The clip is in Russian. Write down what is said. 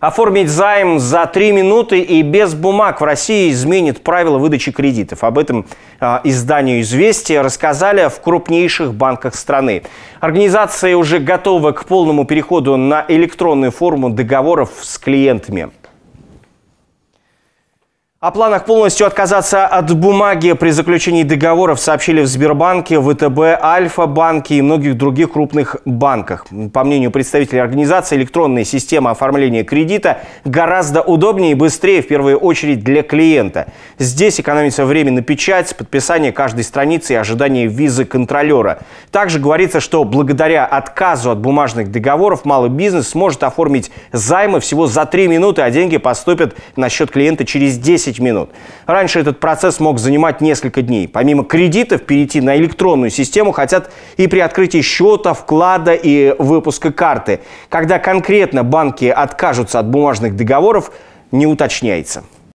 Оформить займ за 3 минуты и без бумаг в России изменит правила выдачи кредитов. Об этом э, изданию «Известия» рассказали в крупнейших банках страны. Организация уже готова к полному переходу на электронную форму договоров с клиентами. О планах полностью отказаться от бумаги при заключении договоров сообщили в Сбербанке, ВТБ, Альфа-банке и многих других крупных банках. По мнению представителей организации, электронная система оформления кредита гораздо удобнее и быстрее, в первую очередь, для клиента. Здесь экономится время на печать, подписание каждой страницы и ожидание визы контролера. Также говорится, что благодаря отказу от бумажных договоров малый бизнес сможет оформить займы всего за 3 минуты, а деньги поступят на счет клиента через 10 10 минут. Раньше этот процесс мог занимать несколько дней. Помимо кредитов, перейти на электронную систему хотят и при открытии счета, вклада и выпуска карты. Когда конкретно банки откажутся от бумажных договоров, не уточняется.